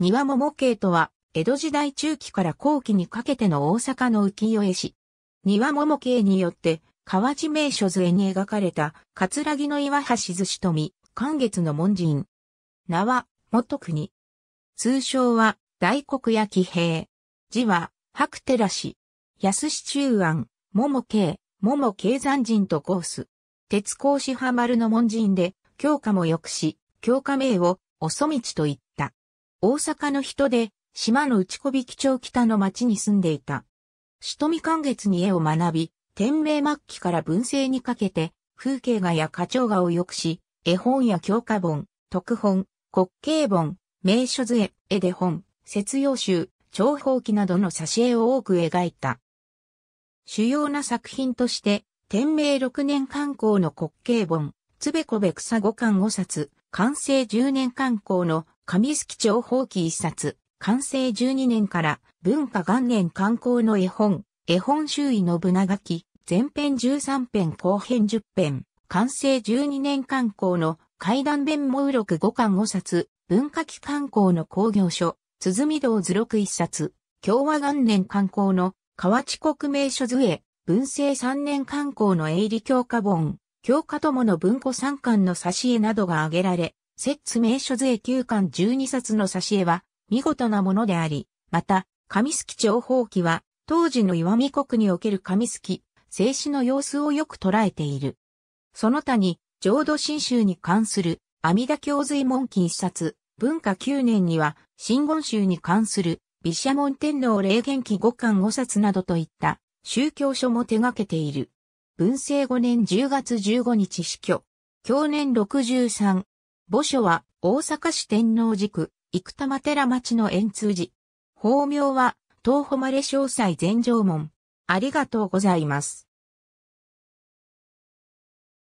庭桃系とは、江戸時代中期から後期にかけての大阪の浮世絵師。庭桃系によって、河内名所図絵に描かれた、葛城の岩橋寿司富、寒月の門人。名は、元国。通称は、大黒屋騎兵。字は、白寺氏。安市中庵、桃系、桃系山人とコース。鉄格子派丸の門人で、教科も良くし、教科名を、おそみちと言った。大阪の人で、島の内小引町北の町に住んでいた。首都み完月に絵を学び、天明末期から文政にかけて、風景画や花鳥画を良くし、絵本や教科本、特本、国慶本、名所図絵、絵で本、節用集、長方記などの挿絵を多く描いた。主要な作品として、天明6年刊行の国慶本、つべこべ草五巻五冊、完成10年刊行の神すき長報記一冊、完成12年から文化元年刊行の絵本、絵本周囲の船書き、前編13編後編10編、完成12年刊行の階段弁目録5巻5冊、文化期刊行の工業書、鼓道図録一冊、共和元年刊行の河内国名所図へ、文政3年刊行の営利教科本、教科友の文庫3巻の挿絵などが挙げられ、摂名所税9巻12冊の挿絵は、見事なものであり、また、上き長宝記は、当時の岩見国における上き、静止の様子をよく捉えている。その他に、浄土真宗に関する、阿弥陀教随門記一冊、文化9年には、真言宗に関する、毘沙門天皇霊元記5巻5冊などといった、宗教書も手掛けている。文政5年10月15日死去。去年63、墓所は大阪市天王寺区、生玉寺町の円通寺。法名は、東誉詳細全城門。ありがとうございます。